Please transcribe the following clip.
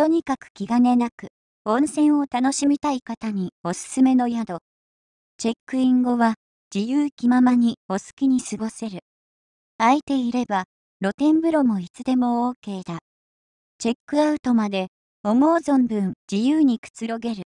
とにかく気兼ねなく、温泉を楽しみたい方におすすめの宿。チェックイン後は、自由気ままにお好きに過ごせる。空いていれば、露天風呂もいつでも OK だ。チェックアウトまで、思う存分自由にくつろげる。